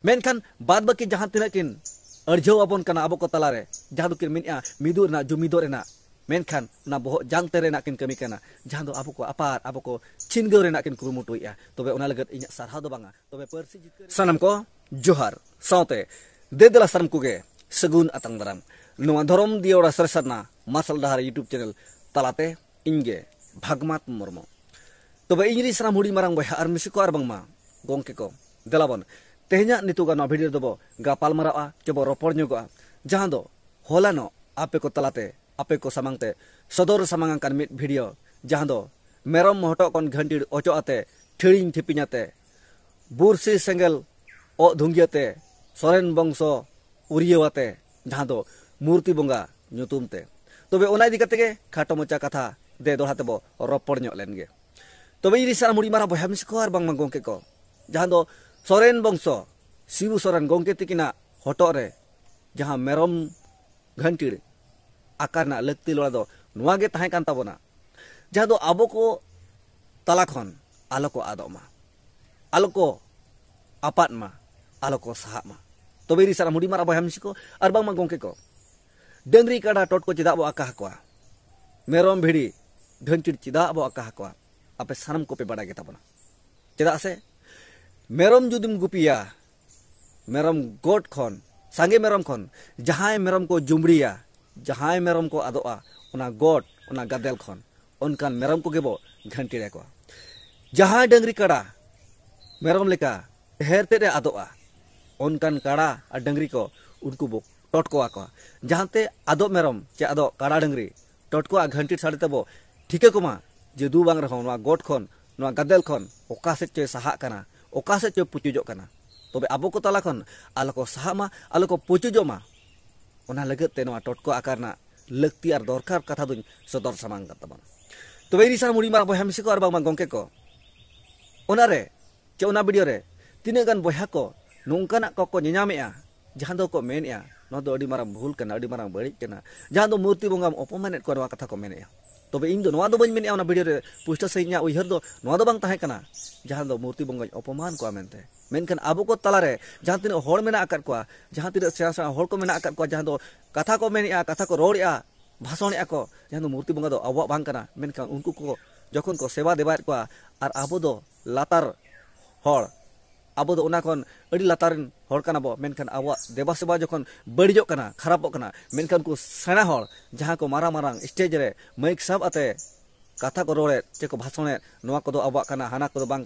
menkan bad baki jahan tinakin arjau abon kana aboko talare jahadukin minya midur na jumidor ena menkan na boho jang tere na kin kami kana jahan do aboko apar aboko chingau rena kin kurumutu ya tobe ona lagat inya sarhado banga tobe persi sanam ko johar saute dedela sanam kuge segun atang daram nuwa dorom dia ora sersana masal dahar youtube channel talate inge bhagmat murmo tobe inyri sanam huri marang boya armisiko arbang ma gongkeko, ko delapan तेहना नितुगा video दो गपालमारा चेब रोपड़ा जहां होलान आपे को तलाते आपे को सामाते सदर सामांगान मिट video जहां मेरम महटोक घंटी अचोते ठीड़ी ठिपिंगे बुरसी सेंगल धुंगियाते सरें वंश उरियवाते जहां मूर्ति बंगा बंगाते तबे तो खाटो मचा कथा दे दोहा तब रोपड़ तब तो इन सारा मुड़ी मारा बया मिसे गंके को जहां soren bongso sibu soren gongke tikina hotok re jaha merom gantir akar na lekti lora do nua ge tahai kan tabona jaha do abo ko talakon aloko adoma aloko apat ma aloko sahak ma tobe di sana mudimar abo hamsiko arbang ma gongke ko dendri kada tot ko cida bo akah kwa merom beri, gantir cida bo akah kwa apa sanam ko pe bada ge tabona cedak se मेरम जुदीम गुपिया मेरम गोट खन संगे मेरम खन जहाँ मेरम को जुमड़िया जहाँ मेरम को आदोआ उना गोट उना गादेल खन उनकान मेरम को गेबो घंटी रेको जहाँ डंगरी कड़ा मेरम लेका हेर तेरे आदोआ उनकान कड़ा और डंगरी को उनको बो टटको आकवा जहाँ ते आदो मेरम चे आदो कड़ा डंगरी टटको आ घंटी साड़े तेबो ठीके कोमा जे दू बांग रहो नवा गोट खन नवा गादेल खन ओका सेट सहा करा okase cho jok kana tobe abo ko talakon alako sahama alako joma ona lagat teno noa totko akarna lekti ar dorkar katha dun sodor samang ka taban tobe ni sa murima boham sik ar bang gongke ko ona re che ona video re tine gan boha ko nungka na ko ko ya jahan do ko men ya no do adi marang bhul kana adi marang bari kana jahan do murti bongam opomanet ko kata wa ko men ya তবে ইন দো নওয়া দো বঞ্জ video রে পুষ্টা সহিত ইয়া উইহর দো নওয়া মূর্তি বঙ্গজ অপমান কোয়া মেনতে মেনখান আবু তালারে যা তিন হড় মেনা আকার কোয়া তিন সেরা সেরা হড় কো মেনা কথা কো মেনে কথা কো রোড় ইয়া ভাষণ ইয়া মূর্তি বঙ্গ দো যখন কো সেবা দেবার আর আবো লাতার হড় अब तो अब देवा सेवा जखन बड़िजो कना खराबो सेना हर जहां को मारा मारा स्टेज रे माइक सब आते कथा को रोड़े चे को भाषण नवा को अब कना हाना को बांग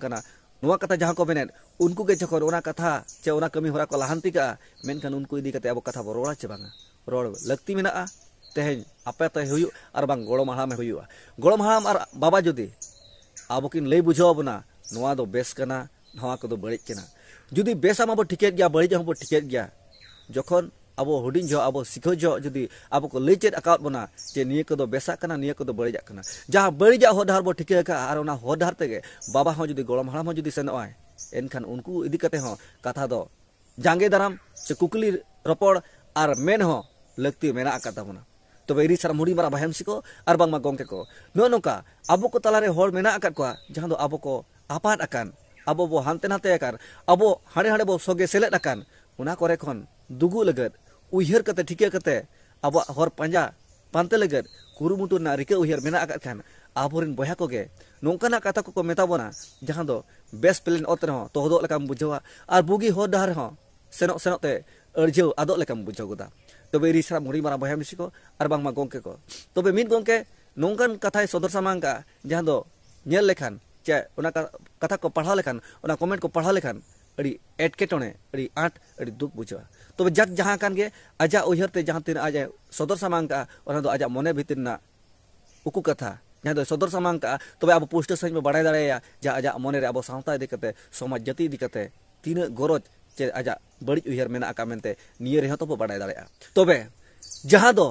कथा जहां को मेने उनको जो जखन उना कथा चे कमी होरा को लाहंती उनको इदी अब कथा बो रोड़ा चे बांगा रोड़ लगती मेना तेहेन आपे ते हुयु और बांग गोड़ो महाम हुयुआ गोड़ो महाम बाबा जुदी अब किन लई बुझाओ बना नवा दो बेस कना Judi besa mabo tiket gya bari jahombo tiket gya jokon abo hoding jo abo siko jo judi abo ko lecet akaut bona je niye kodo besa kana niye kodo bari jak kana jaha bari jah hodar bo tiket ka arona hodar tege baba ho judi golom halam ho judi sen oai en unku idi kate ho kata do jangge daram se kukuli ar men ho lekti mena akata bona to beri sara muri mara bahem siko ar bang ma gongke No no ka abo ko talare hor mena akat kwa jahan do abo ko apat akan ᱟᱵᱚ ᱵᱚ ᱦᱟᱱᱛᱮ ᱱᱟᱛᱮ ᱟᱠᱟᱱ ᱟᱵᱚ ᱦᱟᱸᱰᱮ ᱦᱟᱸᱰᱮ ᱵᱚ ᱥᱚᱜᱮ ᱥᱮᱞᱮᱫ ᱟᱠᱟᱱ ᱚᱱᱟ ᱠᱚᱨᱮ ᱠᱷᱚᱱ ᱫᱩᱜᱩᱜ ᱞᱟᱹᱜᱤᱫ ᱩᱭᱦᱟᱹᱨ ᱠᱟᱛᱮ ᱴᱷᱤᱠᱟᱹ ᱠᱟᱛᱮ ᱟᱵᱚᱣᱟᱜ ᱦᱚᱨ ᱯᱟᱸᱡᱟ ᱯᱟᱱᱛᱮ ᱞᱟᱹᱜᱤᱫ ᱠᱩᱨᱩᱢᱩᱴᱩ ᱨᱮᱱᱟᱜ ᱨᱤᱠᱟᱹ ᱩᱭᱦᱟᱹᱨ ᱢᱮᱱᱟᱜ ᱟᱠᱟᱫ ᱠᱷᱟᱱ ᱟᱵᱚᱨᱮᱱ ᱵᱚᱭᱦᱟ ᱠᱚᱜᱮ ᱱᱚᱝᱠᱟᱱᱟᱜ ᱠᱟᱛᱷᱟ ᱠᱚᱠᱚ ᱢᱮᱛᱟ ᱵᱚᱱᱟ ᱡᱟᱦᱟᱸ ᱫᱚ ᱵᱮᱥ ᱯᱞᱮᱱ ᱚᱛ ᱨᱮᱦᱚᱸ ᱛᱚᱦᱚᱫᱚᱜ ᱞᱮᱠᱟᱢ ᱵᱩᱡᱷᱟᱹᱣᱟ ᱟᱨ ᱵᱩᱜᱤ ᱦᱚᱨ ᱰᱟᱦᱟᱨ ᱨᱮᱦᱚᱸ ᱥᱮᱱᱚᱜ ᱥᱮᱱᱚᱜ ᱛᱮ ᱟᱹᱲᱡᱟᱹᱣ ᱟᱫᱚᱜ ᱞᱮᱠᱟᱢ ᱵᱩᱡᱷᱟᱹᱣ ᱜᱚᱫᱟ ᱛᱚᱵᱮ ᱤᱨᱤ ᱥᱟᱨᱟᱢ ᱦᱩᱰᱤᱧ ᱢᱟᱨᱟᱝ ᱵᱚᱭᱦᱟ ᱢᱤᱥᱤ ᱠᱚ ᱟᱨ ᱵᱟᱝᱢᱟ ᱜᱚᱝᱠᱮ ᱠᱚ ᱛᱚᱵᱮ ᱢᱤᱫ ᱜᱚᱝᱠᱮ ᱱᱚᱝᱠᱟᱱ ᱠᱟᱛᱷᱟᱭ ᱥᱚᱫᱚᱨ ᱥᱟᱢᱟᱝ ᱠᱟᱜᱼᱟ ᱡᱟᱦᱟᱸ ᱫᱚ ᱧᱮᱞ ᱞᱮᱠᱷᱟᱱ ᱪᱮ ᱚᱱᱟ ᱠᱟᱛᱷᱟ ᱠᱚ ᱯᱟᱲᱦᱟᱣ ᱞᱮᱠᱷᱟᱱ ᱚᱱᱟ ᱠᱚᱢᱮᱱᱴ ᱠᱚ ᱯᱟᱲᱦᱟᱣ ᱞᱮᱠᱷᱟᱱ ᱟᱹᱰᱤ ᱮᱴᱠᱮᱴᱚᱬᱮ ᱟᱹᱰᱤ ᱟᱸᱴ ᱟᱹᱰᱤ ᱫᱩᱠ ᱵᱩᱡᱷᱟᱹᱜᱼᱟ ᱛᱚᱵᱮ ᱡᱟᱠ ᱡᱟᱦᱟᱸ ᱠᱟᱱ ᱜᱮ ᱟᱡᱟᱜ ᱩᱭᱦᱟᱹᱨ ᱛᱮ ᱡᱟᱦᱟᱸ ᱛᱤᱱᱟᱹᱜ ᱟᱡ ᱮ ᱥᱚᱫᱚᱨ ᱥᱟᱢᱟᱝ ᱠᱟᱜᱼᱟ ᱚᱱᱟ ᱫᱚ ᱟᱡᱟᱜ ᱢᱚᱱᱮ ᱵᱷᱤᱛᱤᱨ ᱨᱮᱱᱟᱜ ᱩᱠᱩ ᱠᱟᱛᱷᱟ ᱡᱟᱦᱟᱸ ᱫᱚᱭ ᱥᱚᱫᱚᱨ ᱥᱟᱢᱟᱝ ᱠᱟᱜᱼᱟ ᱛᱚᱵᱮ ᱟᱵᱚ ᱯᱩᱥᱴᱟᱹ ᱥᱟᱺᱦᱤᱡ ᱵᱚ ᱵᱟᱲᱟᱭ ᱫᱟᱲᱮᱭᱟᱜᱼᱟ ᱡᱮ ᱟᱡᱟᱜ ᱢᱚᱱᱮᱨᱮ ᱟᱵᱚ ᱥᱟᱶᱛᱟ ᱤᱫᱤ ᱠᱟᱛᱮ ᱥᱚᱢᱟᱡᱽ ᱡᱟᱹᱛᱤ ᱤᱫᱤ ᱠᱟᱛᱮ ᱛᱤᱱᱟᱹᱜ ᱜᱚᱨᱚᱡᱽ ᱪᱮ ᱟᱡᱟᱜ ᱵᱟᱹᱲᱤᱡ ᱩᱭᱦᱟᱹᱨ ᱢᱮᱱᱟᱜ ᱟᱠᱟᱫ ᱢᱮᱱᱛᱮ ᱱᱤᱭᱟᱹ ᱨᱮᱦᱚᱸ ᱛᱚᱵᱚ ᱵᱟᱲᱟᱭ ᱫᱟᱲᱮᱭᱟᱜᱼᱟ ᱛᱚᱵᱮ ᱡᱟᱦᱟᱸ ᱫᱚ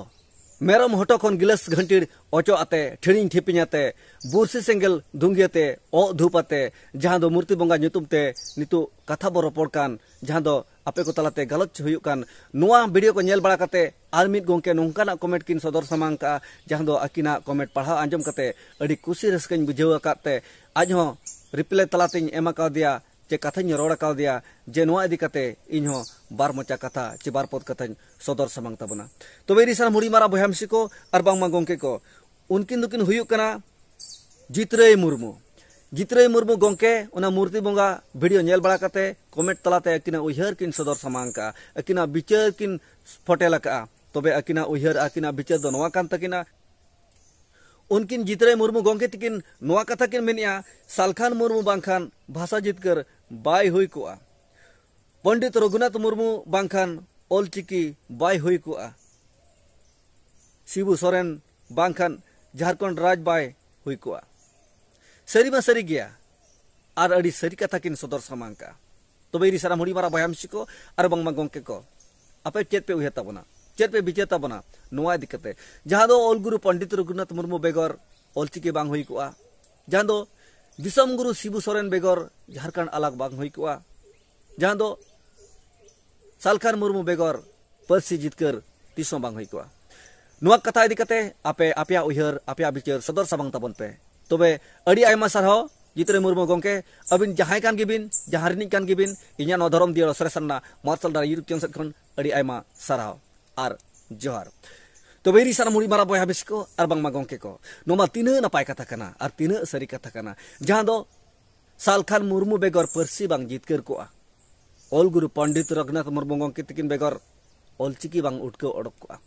मेरम हटो खन गिलस घंटीर ओचो आते ठिणी ठिपिंग आते बुरसी सेंगल दुंगी ओ धूप आते जहां दो मूर्ति बंगा नितुम नितु कथा बो रोपड़कान जहां दो आपे को तलाते गलत होयुकान नुआ वीडियो को नेल बड़ा करते आर मिट गोंके नुंकाना कमेंट किन सदर समांग का जहां दो अकिना कमेंट पढ़ा आंजम करते अडी खुशी रसकन बुझेवा करते आज हो रिप्लाई तलाते एमा का दिया ᱪᱮ ᱠᱟᱛᱷᱟᱧ ᱨᱚᱲ ᱟᱠᱟᱣᱫᱮᱭᱟ ᱡᱮ ᱱᱚᱣᱟ ᱤᱫᱤ ᱠᱟᱛᱮ ᱤᱧᱦᱚᱸ ᱵᱟᱨ ᱢᱚᱪᱟ ᱠᱟᱛᱷᱟ ᱪᱮ ᱵᱟᱨ ᱯᱚᱫ ᱠᱟᱛᱷᱟᱧ ᱥᱚᱫᱚᱨ ᱥᱟᱢᱟᱝ ᱛᱟᱵᱚᱱᱟ ᱛᱚᱵᱮ ᱤᱨᱤ ᱥᱟᱱᱟᱢ ᱦᱩᱰᱤᱧ ᱢᱟᱨᱟ ᱵᱚᱭᱦᱟ ᱢᱤᱥᱤ ᱠᱚ ᱟᱨ ᱵᱟᱝᱢᱟ ᱜᱚᱝᱠᱮ ᱠᱚ ᱩᱱᱠᱤᱱ ᱫᱚᱠᱤᱱ ᱦᱩᱭᱩᱜ ᱠᱟᱱᱟ ᱡᱤᱛᱨᱟᱹᱭ ᱢᱩᱨᱢᱩ ᱡᱤᱛᱨᱟᱹᱭ ᱢᱩᱨᱢᱩ ᱜᱚᱝᱠᱮ ᱚᱱᱟ ᱢᱩᱨᱛᱤ ᱵᱚᱸᱜᱟ ᱵᱷᱤᱰᱤᱭᱳ ᱧᱮᱞ ᱵᱟᱲᱟ ᱠᱟᱛᱮ ᱠᱚᱢᱮᱱᱴ ᱛᱟᱞᱟᱛᱮ ᱟᱹᱠᱤᱱᱟᱜ ᱩᱭᱦᱟᱹᱨ ᱠᱤᱱ ᱥᱚᱫᱚᱨ ᱥᱟᱢᱟᱝ ᱠᱟᱜᱼᱟ ᱟᱹᱠᱤᱱᱟᱜ ᱵᱤᱪᱟᱹᱨ ᱠᱤᱱ ᱯᱷᱚᱴᱮᱞ ᱟᱠᱟᱜᱼᱟ ᱛᱚᱵᱮ ᱟᱹᱠᱤᱱᱟᱜ ᱩᱭᱦᱟᱹᱨ ᱟᱹᱠᱤᱱᱟᱜ ᱵᱤᱪᱟᱹᱨ ᱫᱚ ᱱᱚᱣᱟ ᱠᱟᱱ ᱛᱟᱹᱠᱤᱱᱟ उनकिन जितरे मुर्मू गोंके तिकिन नोआ कथा किन मेनिया सालखान मुर्मू बांखान भाषा जितकर ᱵᱟᱭ ᱦᱩᱭ ᱠᱚᱜᱼᱟ ᱯᱚᱱᱰᱤᱛ ᱨᱚᱜᱷᱩᱱᱟᱛᱷ ᱢᱩᱨᱢᱩ ᱵᱟᱝᱠᱷᱟᱱ ᱚᱞᱪᱤᱠᱤ ᱵᱟᱭ ᱦᱩᱭ ᱠᱚᱜᱼᱟ ᱥᱤᱵᱩ ᱥᱚᱨᱮᱱ ᱵᱟᱝᱠᱷᱟᱱ ᱡᱷᱟᱲᱠᱷᱚᱸᱰ ᱨᱟᱡᱽ ᱵᱟᱭ ᱦᱩᱭ ᱠᱚᱜᱼᱟ ᱥᱟᱹᱨᱤ ᱢᱟ ᱥᱟᱹᱨᱤ ᱜᱮᱭᱟ ᱟᱨ ᱟᱹᱰᱤ ᱥᱟᱹᱨᱤ ᱠᱟᱛᱷᱟ ᱠᱤᱱ ᱥᱚᱫᱚᱨ ᱥᱟᱢᱟᱝ ᱠᱟᱜᱼᱟ ᱛᱚᱵᱮ ᱤᱨᱤ ᱥᱟᱱᱟᱢ ᱦᱩᱰᱤᱧ ᱢᱟᱨᱟ ᱵᱚᱭᱦᱟᱢᱥᱤ ᱠᱚ ᱟᱨ ᱵᱟᱝᱢᱟ ᱜᱚᱝᱠᱮ ᱠᱚ ᱟᱯᱮ ᱪᱮᱫ ᱯᱮ ᱩᱭᱦᱟᱹᱨ ᱛᱟᱵᱚᱱᱟ ᱪᱮᱫ ᱯᱮ ᱵᱤᱪᱟᱹᱨ ᱛᱟᱵᱚᱱᱟ ᱱᱚᱣᱟ ᱤᱫᱤ ᱠᱟᱛᱮ ᱡᱟᱦᱟᱸ ᱫᱚ ᱚᱞ ᱜᱩᱨᱩ ᱯᱚᱱᱰᱤᱛ ᱨᱚᱜᱷᱩᱱᱟᱛᱷ ᱢᱩᱨᱢᱩ ᱵᱮᱜᱚᱨ ᱚᱞᱪᱤᱠᱤ ᱵᱟᱝ ᱦᱩᱭ ᱠᱚᱜᱼᱟ ᱡᱟᱦᱟᱸ ᱫᱚ ᱫᱤᱥᱚᱢ ᱜᱩᱨᱩ ᱥᱤᱵᱩ ᱥᱚᱨᱮᱱ ᱵᱮᱜᱚᱨ ᱡᱷᱟᱲᱠᱷᱚᱸᱰ ᱟᱞᱟᱜᱽ ᱵᱟᱝ ᱦᱩᱭ ᱠᱚᱜᱼᱟ ᱡᱟᱦᱟᱸ ᱫᱚ ᱥᱟᱞᱠᱷᱟᱱ ᱢᱩᱨᱢᱩ ᱵᱮᱜᱚᱨ ᱯᱟᱹᱨᱥᱤ ᱡᱤᱛᱠᱟᱹᱨ ᱛᱤᱥ ᱦᱚᱸ ᱵᱟᱝ ᱦᱩᱭ ᱠᱚᱜᱼᱟ ᱱᱚᱣᱟ ᱠᱟᱛᱷᱟ ᱤᱫᱤ ᱠᱟᱛᱮ ᱟᱯᱮ ᱟᱯᱮᱭᱟᱜ ᱩᱭᱦᱟᱹᱨ ᱟᱯᱮᱭᱟᱜ ᱵᱤᱪᱟᱹᱨ ᱥᱚᱫᱚᱨ ᱥᱟᱢᱟᱝ ᱛᱟᱵᱚᱱ ᱯᱮ ᱛᱚᱵᱮ ᱟᱹᱰᱤ ᱟᱭᱢᱟ ᱥᱟᱨᱦᱟᱣ ᱡᱤᱛᱨᱮ ᱢᱩᱨᱢᱩ ᱜᱚᱢᱠᱮ ᱟᱹᱵᱤᱱ ᱡᱟᱦᱟᱸᱭ ᱠᱟᱱ ᱜᱮᱵᱤᱱ ᱡᱟᱦᱟᱸ ᱨᱤᱱᱤᱡ ᱠᱟᱱ ᱜᱮᱵᱤᱱ ᱤᱧᱟᱹᱜ ᱱᱚᱣᱟ ᱫᱷᱚᱨᱚᱢ ᱫᱤᱭᱟᱹ ᱥᱚᱨᱮᱥ ᱨᱮᱱᱟᱜ ᱢᱟᱨᱥᱟᱞ ᱫᱟᱲᱟ ᱤᱭᱩᱴᱩᱵᱽ ᱪᱮᱱᱮᱞ ᱥᱮᱫ ᱠᱷᱚᱱ ᱟᱹᱰᱤ ᱟᱭᱢᱟ ᱥᱟᱨᱦᱟᱣ ᱟᱨ ᱡᱚᱦᱟᱨ ᱛᱚᱵᱮ ᱨᱤ ᱥᱟᱱᱟᱢ ᱦᱩᱲᱤ ᱢᱟᱨᱟ ᱵᱚᱭᱦᱟ ᱵᱤᱥᱠᱚ ᱟᱨ ᱵᱟᱝᱢᱟ ᱜᱚᱝᱠᱮ ᱠᱚ ᱱᱚᱣᱟ ᱛᱤᱱᱟᱹᱜ ᱱᱟᱯᱟᱭ ᱠᱟᱛᱷᱟ ᱠᱟᱱᱟ ᱟᱨ ᱛᱤᱱᱟᱹᱜ ᱥᱟᱹᱨᱤ ᱠᱟᱛᱷᱟ ᱠᱟᱱᱟ ᱡᱟᱦᱟᱸ ᱫᱚ ᱥᱟᱞᱠᱷᱟᱱ ᱢᱩᱨᱢᱩ ᱵᱮᱜᱚᱨ ᱯᱟᱹᱨᱥᱤ ᱵᱟᱝ ᱡᱤᱛᱠᱟᱹᱨ ᱠᱚᱜᱼᱟ ᱚᱞ ᱜᱩᱨᱩ ᱯᱚᱱᱰᱤᱛ ᱨᱚᱜᱷᱩᱱᱟᱛᱷ ᱢᱩᱨᱢᱩ ᱜᱚᱝᱠᱮ ᱛᱟᱹᱠᱤᱱ ᱵᱮᱜᱚᱨ ᱚᱞᱪᱤᱠᱤ ᱵᱟᱝ ᱩᱴᱠᱟᱹᱣ ᱚᱰᱚᱠ ᱠᱚᱜᱼᱟ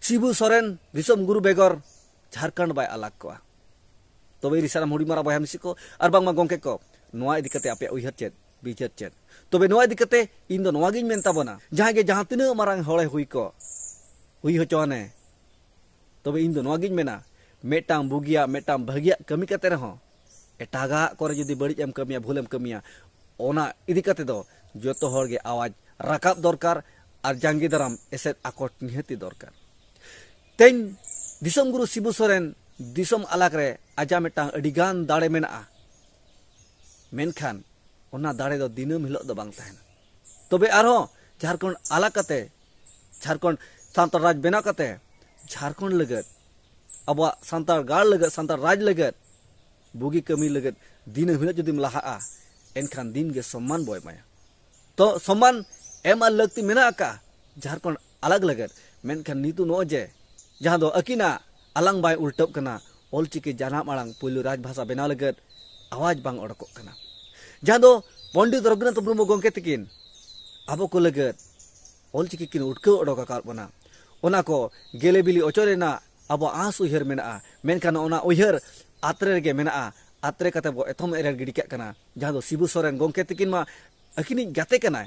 ᱥᱤᱵᱩ ᱥᱚᱨᱮᱱ ᱫᱤᱥᱚᱢ ᱜᱩᱨᱩ ᱵᱮᱜᱚᱨ ᱡᱷᱟᱲᱠᱷᱚᱸᱰ ᱵᱟᱭ ᱟᱞᱟᱜ ᱠᱚᱜᱼᱟ ᱛᱚᱵᱮ ᱨᱤ ᱥᱟᱱᱟᱢ ᱦᱩᱲᱤ ᱢᱟᱨᱟ ᱵᱚᱭᱦᱟ ᱢᱤᱥᱤ ᱠᱚ ᱟᱨ ᱵᱟᱝᱢᱟ ᱜᱚᱝᱠᱮ ᱠᱚ ᱱᱚᱣᱟ ᱤᱫᱤ ᱠᱟᱛᱮ ᱟᱯᱮᱭᱟᱜ ᱩᱭᱦᱟᱹᱨ ᱪᱮᱫ ᱵᱤᱪᱟᱹᱨ ᱪᱮᱫ ᱛᱚᱵᱮ ᱱᱚᱣᱟ ᱤᱫᱤ ᱠᱟᱛᱮ ᱤᱧ ᱫᱚ ᱱᱚᱣᱟᱜᱤᱧ ᱢᱮᱱ ᱛᱟᱵᱚᱱᱟ ᱡᱟᱦᱟᱸᱭ ᱜᱮ ᱡᱟᱦᱟᱸ ᱛᱤᱱᱟᱹᱜ ᱢᱟᱨᱟᱝ ᱦᱚᱲᱮ ᱦᱩᱭ ᱠᱚ ᱦᱩᱭ ᱦᱚᱪᱚᱣᱟᱱᱮ ᱛᱚᱵᱮ ᱤᱧ ᱫᱚ ᱱᱚᱣᱟᱜᱤᱧ ᱢᱮᱱᱟ ᱢᱤᱫᱴᱟᱝ ᱵᱩᱜᱤᱭᱟᱜ ᱢᱤᱫᱴᱟᱝ ᱵᱷᱟᱹᱜᱤᱭᱟᱜ ᱠᱟᱹᱢᱤ ᱠᱟᱛᱮ ᱨᱮᱦᱚᱸ ᱮᱴᱟᱜᱟᱜ ᱠᱚᱨᱮ ᱡᱩᱫᱤ ᱵᱟᱹᱲᱤᱡ ᱮᱢ ᱠᱟᱹᱢᱤᱭᱟ ᱵᱷᱩᱞᱮᱢ ᱠᱟᱹᱢᱤᱭᱟ ᱚᱱᱟ ᱤᱫᱤ ᱠᱟᱛᱮ ᱫᱚ ᱡᱚᱛᱚ ᱦᱚᱲᱜᱮ ᱟᱣᱟᱡ ᱨᱟᱠᱟᱵ ᱫᱚᱨᱠᱟᱨ ᱟᱨ ᱡᱟᱸᱜᱮ ᱫᱟᱨᱟᱢ ᱮᱥᱮᱫ ᱟᱠᱚᱴ ᱱᱤᱦᱟᱹᱛᱤ ᱫᱚᱨᱠᱟᱨ ᱛᱮᱧ ᱫᱤᱥᱚᱢ ᱜᱩᱨᱩ ᱥᱤᱵᱩ ᱥᱚᱨᱮᱱ ᱫᱤᱥᱚᱢ ᱟᱞᱟᱜ ᱨᱮ ᱟᱡᱟᱜ ᱢᱤᱫᱴᱟᱝ ᱟᱹᱰᱤᱜᱟᱱ ᱫᱟᱲᱮ ᱢᱮᱱᱟᱜᱼᱟ ᱢᱮᱱᱠᱷᱟᱱ ᱚᱱᱟ ᱫᱟᱲᱮ ᱫᱚ ᱫᱤᱱᱟᱹᱢ ᱦᱤᱞᱳᱜ ᱫᱚ ᱵᱟᱝ ᱛᱟᱦᱮᱱᱟ ᱛᱚᱵᱮ ᱟᱨᱦᱚᱸ ᱡᱷᱟᱲᱠᱷᱚᱸᱰ ᱟᱞᱟᱜ ᱠᱟᱛᱮ ᱡᱷᱟᱲᱠᱷᱚᱸᱰ ᱥᱟᱱᱛᱟᱲ ᱨᱟᱡᱽ ᱵᱮᱱᱟᱣ ᱠᱟᱛᱮ ᱡᱷᱟᱲᱠᱷᱚᱸᱰ ᱞᱟᱹᱜᱤᱫ ᱟᱵᱚᱣᱟᱜ ᱥᱟᱱᱛᱟᱲ ᱜᱟᱲ ᱞᱟᱹᱜᱤᱫ ᱥᱟᱱᱛᱟᱲ ᱨᱟᱡᱽ ᱞᱟᱹᱜᱤᱫ ᱵᱩᱜᱤ ᱠᱟᱹᱢᱤ ᱞᱟᱹᱜᱤᱫ ᱫᱤᱱᱟᱹᱢ ᱦᱤᱞᱳᱜ ᱡᱩᱫᱤᱢ ᱞᱟᱦᱟᱜᱼᱟ ᱮᱱᱠᱷᱟᱱ ᱫᱤᱱᱜᱮ ᱥᱚᱢᱢᱟᱱ ᱵᱚ ᱮᱢᱟᱭᱟ ᱛᱚ ᱥᱚᱢᱢᱟᱱ ᱮᱢ ᱟᱨ ᱞᱟᱹᱠᱛᱤ ᱢᱮᱱᱟᱜ ᱟᱠᱟᱫ ᱡᱷᱟᱲᱠᱷᱚᱸᱰ ᱟᱞᱟᱜ ᱞᱟᱹᱜᱤᱫ ᱢᱮᱱᱠᱷᱟᱱ ᱱᱤᱛᱚᱜ ᱱᱚᱜᱼᱚᱭ ᱡᱮ ᱡᱟᱦᱟᱸ ᱫᱚ ᱟᱹᱠᱤᱱᱟᱜ ᱟᱞᱟᱝ ᱵᱟᱭ ᱩᱞᱴᱟᱹᱜ ᱠᱟᱱᱟ ᱚᱞᱪᱤᱠᱤ ᱡᱟᱱᱟᱢ ᱟᱲᱟᱝ ᱯᱩᱭᱞᱩ ᱨᱟᱡᱽ ᱵᱷᱟᱥᱟ ᱵᱮᱱᱟᱣ ᱞᱟᱹᱜᱤᱫ ᱟᱣᱟᱡ ᱵᱟᱝ ᱚᱰᱚᱠᱚᱜ ᱠᱟᱱᱟ ᱡᱟᱦᱟᱸ ᱫᱚ ᱯᱚᱱᱰᱤᱛ ᱨᱚᱜᱷᱩᱱᱟᱛᱷ ᱢᱩᱨᱢᱩ ᱜᱚᱢᱠᱮ ᱛᱟᱹᱠᱤᱱ ᱟᱵᱚ ᱠᱚ ᱞᱟᱹᱜᱤᱫ ᱚᱞᱪᱤᱠᱤ ᱠᱤᱱ ᱩᱴᱠᱟᱹᱣ ᱚᱰᱚᱠ ᱟᱠᱟᱫ ᱵᱚᱱᱟ ᱚᱱᱟᱠᱚ ᱜᱮᱞᱮ ᱵᱤᱞᱤ ᱚᱪᱚᱨᱮᱱᱟ ᱟᱵᱚ ᱟᱸᱥ ᱩᱭᱦᱟᱹᱨ ᱢᱮᱱᱟᱜᱼᱟ ᱢᱮᱱᱠᱷᱟᱱ ᱚᱱᱟ ᱩᱭᱦᱟᱹᱨ ᱟᱛᱨᱮ ᱨᱮᱜᱮ ᱢᱮᱱᱟᱜᱼᱟ ᱟᱛᱨᱮ ᱠᱟᱛᱮ ᱵᱚ ᱮᱛᱚᱢ ᱮᱨᱮᱲ ᱜᱤᱰᱤ ᱠᱟᱜ ᱠᱟᱱᱟ ᱡᱟᱦᱟᱸ ᱫᱚ ᱥᱤᱵᱩ ᱥᱚᱨᱮᱱ ᱜᱚᱢᱠᱮ ᱛᱟᱹᱠᱤᱱ ᱢᱟ ᱟᱹᱠᱤᱱᱤᱡ ᱜᱟᱛᱮ ᱠᱟᱱᱟᱭ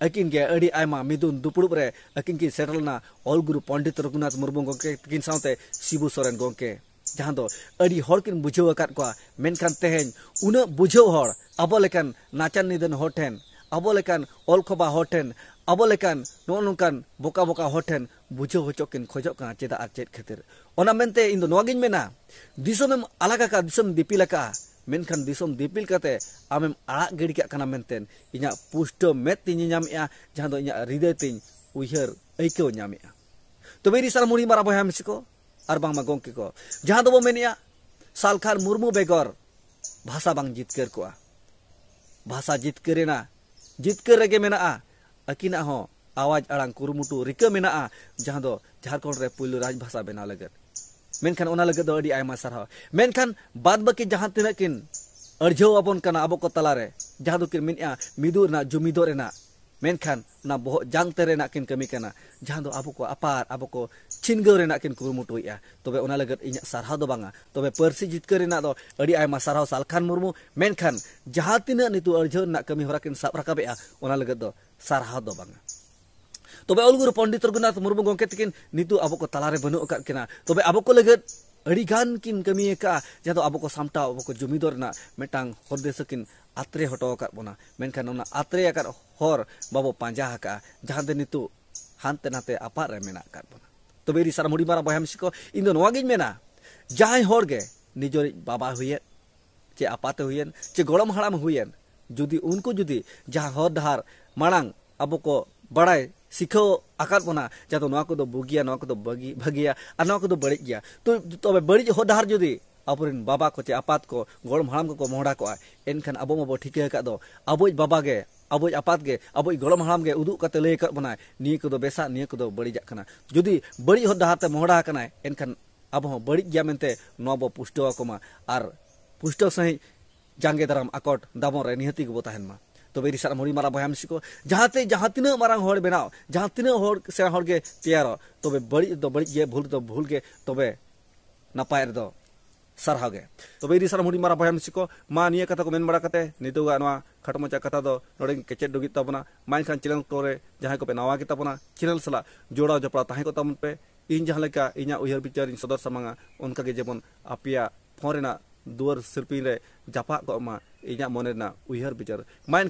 ᱟᱹᱠᱤᱱ ᱜᱮ ᱟᱹᱰᱤ ᱟᱭᱢᱟ ᱢᱤᱫᱩᱱ ᱫᱩᱯᱲᱩᱵ ᱨᱮ ᱟᱹᱠᱤᱱ ᱠᱤᱱ ᱥᱮᱴᱮᱨ ᱞᱮᱱᱟ ᱚᱞ ᱜᱩᱨᱩ ᱯᱚᱱᱰᱤᱛ ᱨᱚᱜᱷᱩᱱᱟᱛᱷ ᱢᱩᱨᱢᱩ ᱜᱚᱢᱠᱮ ᱛᱟᱹᱠᱤᱱ ᱥᱟᱶᱛᱮ ᱥᱤᱵᱩ ᱥᱚᱨᱮᱱ ᱜᱚᱢᱠᱮ ᱡᱟᱦᱟᱸ ᱫᱚ ᱟᱹᱰᱤ ᱦᱚᱲ ᱠᱤᱱ ᱵᱩᱡᱷᱟᱹᱣ ᱟᱠᱟᱫ ᱠᱚᱣᱟ ᱢᱮᱱᱠᱷᱟᱱ ᱛᱮᱦᱮᱧ ᱩᱱᱟᱹᱜ ᱵᱩᱡᱷᱟᱹᱣ ᱦᱚᱲ ᱟᱵᱚ ᱞᱮᱠᱟᱱ ᱱᱟᱪᱟᱨ ᱱᱤᱫᱟᱹᱱ ᱦᱚᱲ ᱴᱷᱮᱱ abolekan olkoba hoten abolekan nonukan boka boka hoten kin hochokin kana cheda ar chet khater ona mente indo nogin mena disom alaga ka disom dipilaka menkan disom dipil kate amem ara gedika kana menten inya pushto met tin nyam jahan do inya hriday tin uher aiko nyamya to meri sal muri mara boya misiko ar bang ma gongke ko do bo menya salkar murmu begor bahasa bang jitker koa bahasa na. ᱡᱤᱛᱠᱟᱹᱨ ᱨᱮᱜᱮ ᱢᱮᱱᱟᱜᱼᱟ ᱟᱹᱠᱤᱱᱟᱜ ᱦᱚᱸ ᱟᱣᱟᱡ ᱟᱲᱟᱝ ᱠᱩᱨᱩᱢᱩᱴᱩ ᱨᱤᱠᱟᱹ ᱢᱮᱱᱟᱜᱼᱟ ᱡᱟᱦᱟᱸ ᱫᱚ ᱡᱷᱟᱲᱠᱷᱚᱸᱰ ᱨᱮ ᱯᱩᱭᱞᱩ ᱨᱟᱡᱽ ᱵᱷᱟᱥᱟ ᱵᱮᱱᱟᱣ ᱞᱟᱹᱜᱤᱫ ᱢᱮᱱᱠᱷᱟᱱ ᱚᱱᱟ ᱞᱟᱹᱜᱤᱫ ᱫᱚ ᱟᱹᱰᱤ ᱟᱭᱢᱟ ᱥᱟᱨᱦᱟᱣ ᱢᱮᱱᱠᱷᱟᱱ ᱵᱟᱫ ᱵᱟᱹᱠᱤ ᱡᱟᱦᱟᱸ ᱛᱤᱱᱟᱹᱜ ᱠᱤᱱ ᱟᱹᱲᱡᱷᱟᱹᱣ ᱟᱵᱚᱱ ᱠᱟᱱᱟ ᱟᱵᱚ ᱠᱚ ᱛᱟᱞᱟᱨᱮ ᱡᱟᱦᱟᱸ ᱫᱚᱠᱤᱱ ᱢᱮᱱᱮᱜᱼᱟ ᱢᱤᱫᱩᱜ ᱨᱮᱱᱟᱜ ᱡᱩᱢᱤᱫᱚᱜ ᱨᱮᱱᱟᱜ menkan na boho jangte re nakin kami kana jahan do abu ko apar abu ko chingal re nakin kurmutu ya tobe ona lagat inya sarha do banga tobe persi jitka re nak do adi salkan murmu menkan jahatina nitu arjo nak kami horakin saprakab ya ona lagat do sarha do banga tobe ulgur pondit rugunat murmu gongket nitu abu talare benu okat kina tobe abu ko lagat ᱟᱹᱰᱤᱜᱟᱱ ᱠᱤᱱ ᱠᱟᱹᱢᱤ ᱟᱠᱟᱫᱼᱟ ᱡᱟᱦᱟᱸ ᱫᱚ ᱟᱵᱚ ᱠᱚ ᱥᱟᱢᱴᱟᱣ ᱟᱵᱚ ᱠᱚ ᱡᱩᱢᱤᱫᱚᱜ ᱨᱮᱱᱟᱜ ᱢᱤᱫᱴᱟᱝ ᱦᱚᱨᱫᱤᱥᱟᱹ ᱠᱤᱱ ᱟᱛᱨᱮ ᱦᱚᱴᱚ ᱟᱠᱟᱫ ᱵᱚᱱᱟ ᱢᱮᱱᱠᱷᱟᱱ ᱚᱱᱟ ᱟᱛᱨᱮ ᱟᱠᱟᱫ ᱦᱚᱨ ᱵᱟᱵᱚ ᱯᱟᱸᱡᱟ ᱟᱠᱟᱫᱼᱟ ᱡᱟᱦᱟᱸ ᱫᱚ ᱱᱤᱛᱚᱜ ᱦᱟᱱᱛᱮ ᱱᱟᱛᱮ ᱟᱯᱟᱫ ᱨᱮ ᱢᱮᱱᱟᱜ ᱟᱠᱟᱫ ᱵᱚᱱᱟ ᱛᱚᱵᱮ ᱤᱨᱤ ᱥᱟᱨᱟᱢ ᱦᱩᱰᱤ ᱢᱟᱨᱟ ᱵᱚᱭᱦᱟ ᱢᱤᱥᱤ ᱠᱚ ᱤᱧ ᱫᱚ ᱱᱚᱣᱟᱜᱤᱧ ᱢᱮᱱᱟ ᱡᱟᱦᱟᱸᱭ ᱦᱚᱲ ᱜᱮ ᱱᱤᱡᱚᱨᱤᱡ ᱵᱟᱵᱟ ᱦᱩᱭᱮᱱ ᱪᱮ ᱟᱯᱟᱛᱮ ᱦᱩᱭᱮᱱ ᱪᱮ ᱜᱚᱲᱚᱢ ᱦᱟᱲᱟᱢ ᱦᱩᱭᱮᱱ ᱡᱩᱫᱤ ᱩᱱᱠᱩ ᱡᱩᱫᱤ ᱡᱟᱦᱟᱸ ᱦᱚᱨ ᱰᱟᱦᱟᱨ ᱢᱟᱲᱟᱝ ᱟᱵᱚ ᱠᱚ ᱵᱟᱲᱟᱭ ᱥᱤᱠᱷᱟᱹᱣ ᱟᱠᱟᱫ ᱵᱚᱱᱟ ᱡᱟᱛᱮ ᱱᱚᱣᱟ ᱠᱚᱫᱚ ᱵᱩᱜᱤᱭᱟ ᱱᱚᱣᱟ ᱠᱚᱫᱚ ᱵᱟᱹᱜᱤ ᱵᱷᱟᱹᱜᱤᱭᱟ ᱟᱨ ᱱᱚᱣᱟ ᱠᱚᱫᱚ ᱵᱟᱹᱲᱤᱡ ᱜᱮᱭᱟ ᱛᱚ ᱛᱚᱵᱮ ᱵᱟᱹᱲᱤᱡ ᱦᱚᱨ ᱰᱟᱦᱟᱨ ᱡᱩᱫᱤ ᱟᱵᱚᱨᱮᱱ ᱵᱟᱵᱟ ᱠᱚ ᱪᱮ ᱟᱯᱟᱛ ᱠᱚ ᱜᱚᱲᱚᱢ ᱦᱟᱲᱟᱢ ᱠᱚᱠᱚ ᱢᱚᱦᱰᱟ ᱠᱚᱜᱼᱟ ᱮᱱᱠᱷᱟᱱ ᱟᱵᱚ ᱢᱟᱵᱚ ᱴᱷᱤᱠᱟᱹ ᱟᱠᱟᱫ ᱫᱚ ᱟᱵᱚᱭᱤᱡ ᱵᱟᱵᱟ ᱜᱮ ᱟᱵᱚᱭᱤᱡ ᱟᱯᱟᱛ ᱜᱮ ᱟᱵᱚᱭᱤᱡ ᱜᱚᱲᱚᱢ ᱦᱟᱲᱟᱢ ᱜᱮ ᱩᱫᱩᱜ ᱠᱟᱛᱮ ᱞᱟᱹᱭ ᱟᱠᱟᱫ ᱵᱚᱱᱟᱭ ᱱᱤᱭᱟᱹ ᱠᱚᱫᱚ ᱵᱮᱥᱟ ᱱᱤᱭᱟᱹ ᱠᱚᱫᱚ ᱵᱟᱹᱲᱤᱡᱟᱜ ᱠᱟᱱᱟ ᱡᱩᱫᱤ ᱵᱟᱹᱲᱤᱡ ᱦᱚᱨ ᱰᱟᱦᱟᱨ ᱛᱮ ᱢᱚᱦᱰᱟ ᱟᱠᱟᱱᱟᱭ ᱮᱱᱠᱷᱟᱱ ᱟᱵᱚ ᱦᱚᱸ ᱵᱟᱹᱲᱤᱡ ᱜᱮᱭᱟ ᱢᱮᱱᱛᱮ ᱱᱚᱣᱟ ᱵᱚ ᱯᱩᱥᱴᱟᱹᱣ ᱟᱠᱚ ᱢᱟ ᱟᱨ ᱯᱩᱥᱴᱟᱹᱣ ᱥᱟᱺᱦᱤᱡ ᱡᱟᱸᱜᱮ ᱫᱟᱨᱟᱢ ᱟᱠᱚᱴ ᱫᱟᱵᱚᱱ ᱨᱮ ᱱᱤᱦᱟᱹᱛᱤ ᱜᱮᱵᱚ ᱛᱟᱦᱮᱱ ᱢᱟ तब रिसा मुड़ी मारा बयाम सिको जहाँ ते जहाँ तीन मारा हर बनाओ जहाँ तीन सेना हर तैयार तब बड़ी तो बड़ी गे भूल तो भूल गे तब नपाय रेद तब रिसा मुड़ी मारा बयाम सिको माँ नी कथा को मन बड़ा नितुगा मचा कथा तो नोड़ केचेद डुगे तबना खान चैनल कोरे जहाँ कोपे नवा के तबना चैनल साला जोड़ा जपड़ा तहत पे इन जहाँ इन उहर विचार सदर सामा उनका जेबन आप फोन दुआर सिरपी जापा कोमा इन मन उहर विचार मैं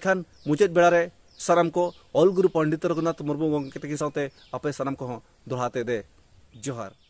मुचाद बेड़े सारा को अलगुरु पंडित रघुनाथ मुरमू गंगे तक साथ सामना दोहाते दे जोहार